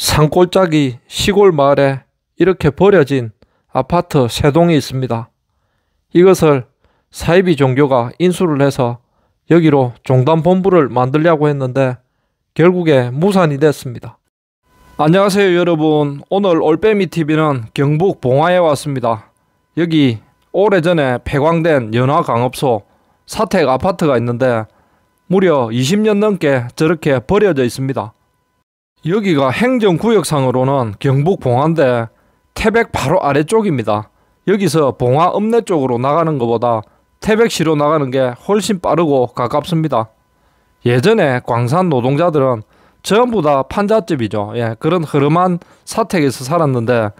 산골짜기 시골 마을에 이렇게 버려진 아파트 세 동이 있습니다. 이것을 사이비 종교가 인수를 해서 여기로 종단본부를 만들려고 했는데 결국에 무산이 됐습니다. 안녕하세요 여러분 오늘 올빼미TV는 경북 봉화에 왔습니다. 여기 오래전에 폐광된 연화강업소 사택 아파트가 있는데 무려 20년 넘게 저렇게 버려져 있습니다. 여기가 행정구역상으로는 경북 봉화인데 태백 바로 아래쪽입니다. 여기서 봉화 읍내 쪽으로 나가는 것보다 태백시로 나가는 게 훨씬 빠르고 가깝습니다. 예전에 광산 노동자들은 전부 다 판잣집이죠. 예, 그런 흐름한 사택에서 살았는데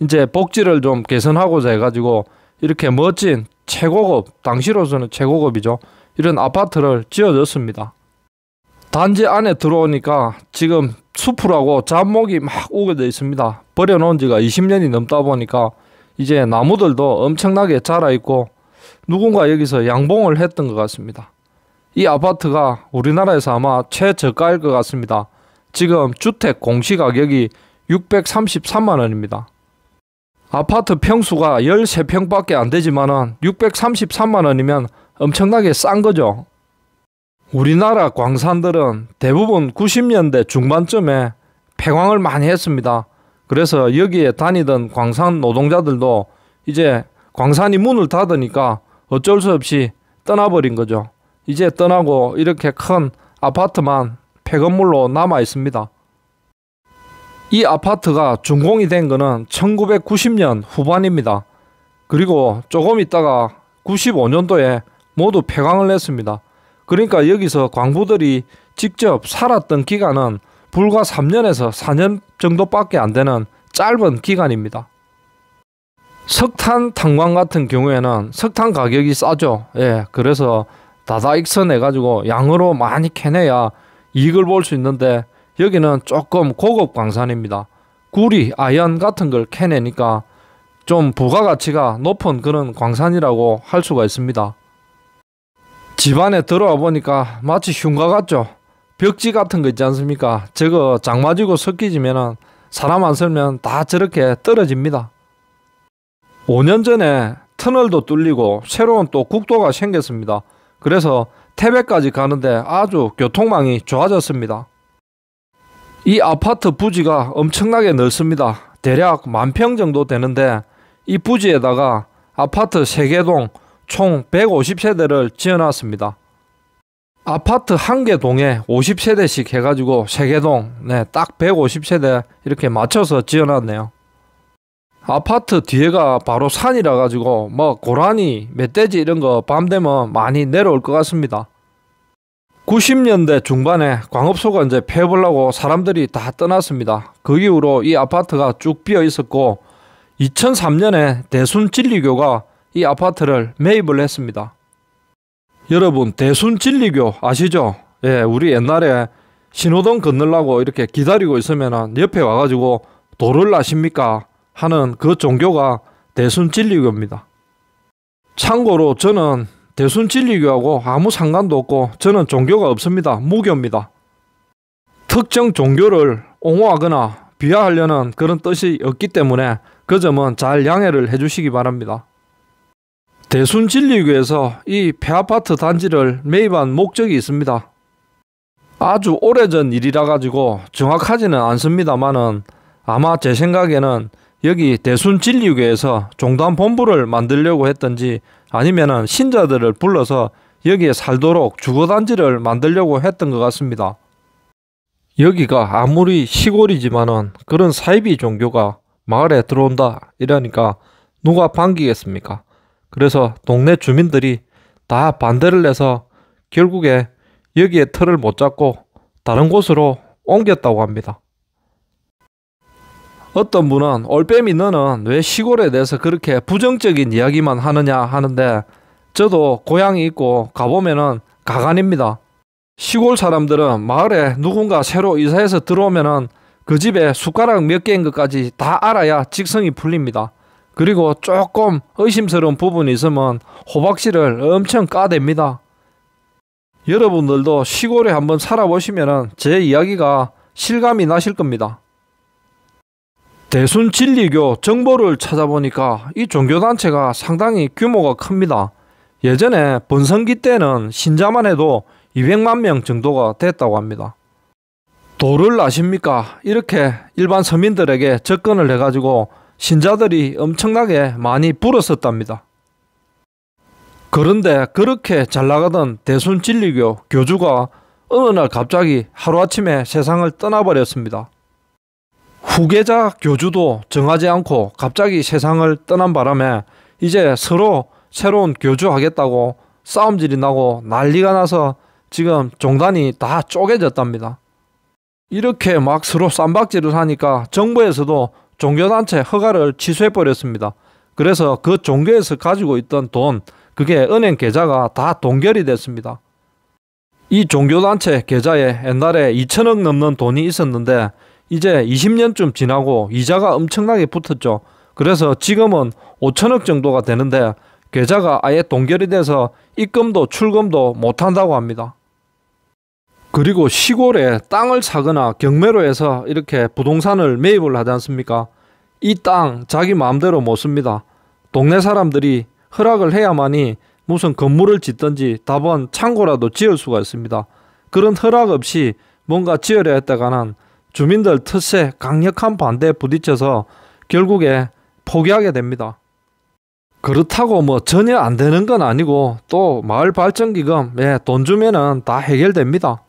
이제 복지를 좀 개선하고자 해가지고 이렇게 멋진 최고급 당시로서는 최고급이죠. 이런 아파트를 지어줬습니다 단지 안에 들어오니까 지금 수풀하고 잡목이 막 우거져 있습니다. 버려놓은 지가 20년이 넘다 보니까 이제 나무들도 엄청나게 자라있고 누군가 여기서 양봉을 했던 것 같습니다. 이 아파트가 우리나라에서 아마 최저가일 것 같습니다. 지금 주택 공시가격이 633만원입니다. 아파트 평수가 13평밖에 안 되지만은 633만원이면 엄청나게 싼 거죠. 우리나라 광산들은 대부분 90년대 중반쯤에 폐광을 많이 했습니다. 그래서 여기에 다니던 광산 노동자들도 이제 광산이 문을 닫으니까 어쩔 수 없이 떠나버린 거죠. 이제 떠나고 이렇게 큰 아파트만 폐건물로 남아 있습니다. 이 아파트가 준공이 된 것은 1990년 후반입니다. 그리고 조금 있다가 95년도에 모두 폐광을 했습니다. 그러니까 여기서 광부들이 직접 살았던 기간은 불과 3년에서 4년 정도밖에 안 되는 짧은 기간입니다. 석탄 탄광 같은 경우에는 석탄 가격이 싸죠. 예, 그래서 다다익선 해가지고 양으로 많이 캐내야 이익을 볼 수 있는데 여기는 조금 고급 광산입니다. 구리, 아연 같은 걸 캐내니까 좀 부가가치가 높은 그런 광산이라고 할 수가 있습니다. 집안에 들어와 보니까 마치 흉가 같죠. 벽지 같은 거 있지 않습니까? 저거 장마지고 섞이지면은 사람 안 설면 다 저렇게 떨어집니다. 5년 전에 터널도 뚫리고 새로운 또 국도가 생겼습니다. 그래서 태백까지 가는데 아주 교통망이 좋아졌습니다. 이 아파트 부지가 엄청나게 넓습니다. 대략 만 평 정도 되는데 이 부지에다가 아파트 3개동 총 150세대를 지어놨습니다. 아파트 한 개 동에 50세대씩 해가지고 세 개 동, 네, 딱 150세대 이렇게 맞춰서 지어놨네요. 아파트 뒤에가 바로 산이라 가지고 뭐 고라니, 멧돼지 이런 거 밤 되면 많이 내려올 것 같습니다. 90년대 중반에 광업소가 이제 폐업을하고 사람들이 다 떠났습니다. 그 이후로 이 아파트가 쭉 비어 있었고 2003년에 대순 진리교가 이 아파트를 매입을 했습니다. 여러분 대순진리교 아시죠? 예, 우리 옛날에 신호등 건너려고 이렇게 기다리고 있으면 옆에 와가지고 도를 아십니까? 하는 그 종교가 대순진리교입니다. 참고로 저는 대순진리교하고 아무 상관도 없고 저는 종교가 없습니다. 무교입니다. 특정 종교를 옹호하거나 비하하려는 그런 뜻이 없기 때문에 그 점은 잘 양해를 해주시기 바랍니다. 대순진리교에서 이 폐아파트 단지를 매입한 목적이 있습니다. 아주 오래전 일이라 가지고 정확하지는 않습니다만은 아마 제 생각에는 여기 대순진리교에서 종단 본부를 만들려고 했던지 아니면은 신자들을 불러서 여기에 살도록 주거단지를 만들려고 했던 것 같습니다. 여기가 아무리 시골이지만은 그런 사이비 종교가 마을에 들어온다 이러니까 누가 반기겠습니까? 그래서 동네 주민들이 다 반대를 해서 결국에 여기에 틀을 못 잡고 다른 곳으로 옮겼다고 합니다. 어떤 분은 올빼미 너는 왜 시골에 대해서 그렇게 부정적인 이야기만 하느냐 하는데 저도 고향이 있고 가보면은 가관입니다. 시골 사람들은 마을에 누군가 새로 이사해서 들어오면은 그 집에 숟가락 몇 개인 것까지 다 알아야 직성이 풀립니다. 그리고 조금 의심스러운 부분이 있으면 호박씨를 엄청 까댑니다. 여러분들도 시골에 한번 살아보시면 제 이야기가 실감이 나실 겁니다. 대순 진리교 정보를 찾아보니까 이 종교단체가 상당히 규모가 큽니다. 예전에 번성기 때는 신자만 해도 200만 명 정도가 됐다고 합니다. 도를 아십니까? 이렇게 일반 서민들에게 접근을 해가지고 신자들이 엄청나게 많이 불었었답니다. 그런데 그렇게 잘 나가던 대순 진리교 교주가 어느 날 갑자기 하루아침에 세상을 떠나버렸습니다. 후계자 교주도 정하지 않고 갑자기 세상을 떠난 바람에 이제 서로 새로운 교주 하겠다고 싸움질이 나고 난리가 나서 지금 종단이 다 쪼개졌답니다. 이렇게 막 서로 쌈박질을 하니까 정부에서도 종교단체 허가를 취소해버렸습니다. 그래서 그 종교에서 가지고 있던 돈, 그게 은행 계좌가 다 동결이 됐습니다. 이 종교단체 계좌에 옛날에 2천억 넘는 돈이 있었는데 이제 20년쯤 지나고 이자가 엄청나게 붙었죠. 그래서 지금은 5천억 정도가 되는데 계좌가 아예 동결이 돼서 입금도 출금도 못한다고 합니다. 그리고 시골에 땅을 사거나 경매로 해서 이렇게 부동산을 매입을 하지 않습니까? 이 땅 자기 마음대로 못 씁니다. 동네 사람들이 허락을 해야만이 무슨 건물을 짓든지 답은 창고라도 지을 수가 있습니다. 그런 허락 없이 뭔가 지으려 했다가는 주민들 텃세 강력한 반대에 부딪혀서 결국에 포기하게 됩니다. 그렇다고 뭐 전혀 안 되는 건 아니고 또 마을 발전기금 에돈 주면은 다 해결됩니다.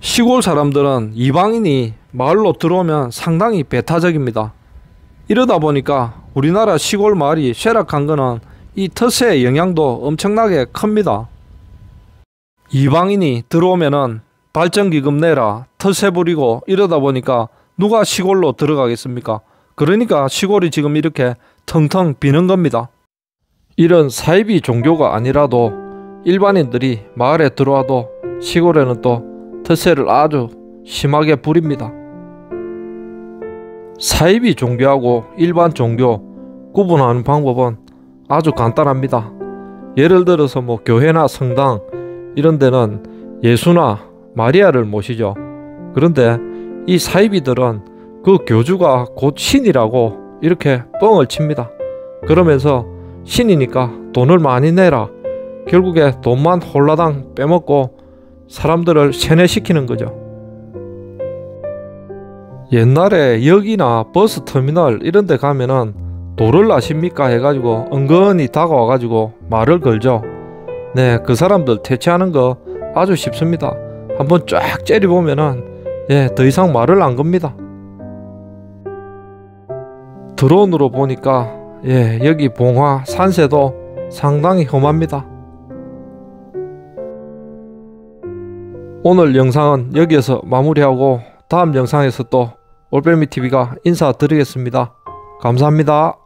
시골 사람들은 이방인이 마을로 들어오면 상당히 배타적입니다. 이러다 보니까 우리나라 시골 마을이 쇠락한 거는 이 터세의 영향도 엄청나게 큽니다. 이방인이 들어오면은 발전기금 내라 터세 부리고 이러다 보니까 누가 시골로 들어가겠습니까? 그러니까 시골이 지금 이렇게 텅텅 비는 겁니다. 이런 사이비 종교가 아니라도 일반인들이 마을에 들어와도 시골에는 또 터세를 아주 심하게 부립니다. 사이비 종교하고 일반 종교 구분하는 방법은 아주 간단합니다. 예를 들어서 뭐 교회나 성당 이런 데는 예수나 마리아를 모시죠. 그런데 이 사이비들은 그 교주가 곧 신이라고 이렇게 뻥을 칩니다. 그러면서 신이니까 돈을 많이 내라. 결국에 돈만 홀라당 빼먹고 사람들을 세뇌시키는 거죠. 옛날에 역이나 버스 터미널 이런 데 가면은 도를 아십니까 해가지고 은근히 다가와가지고 말을 걸죠. 네, 그 사람들 퇴치하는 거 아주 쉽습니다. 한번 쫙 째려보면은 예, 더 이상 말을 안 겁니다. 드론으로 보니까 예, 여기 봉화 산세도 상당히 험합니다. 오늘 영상은 여기에서 마무리하고 다음 영상에서 또 올빼미TV가 인사드리겠습니다. 감사합니다.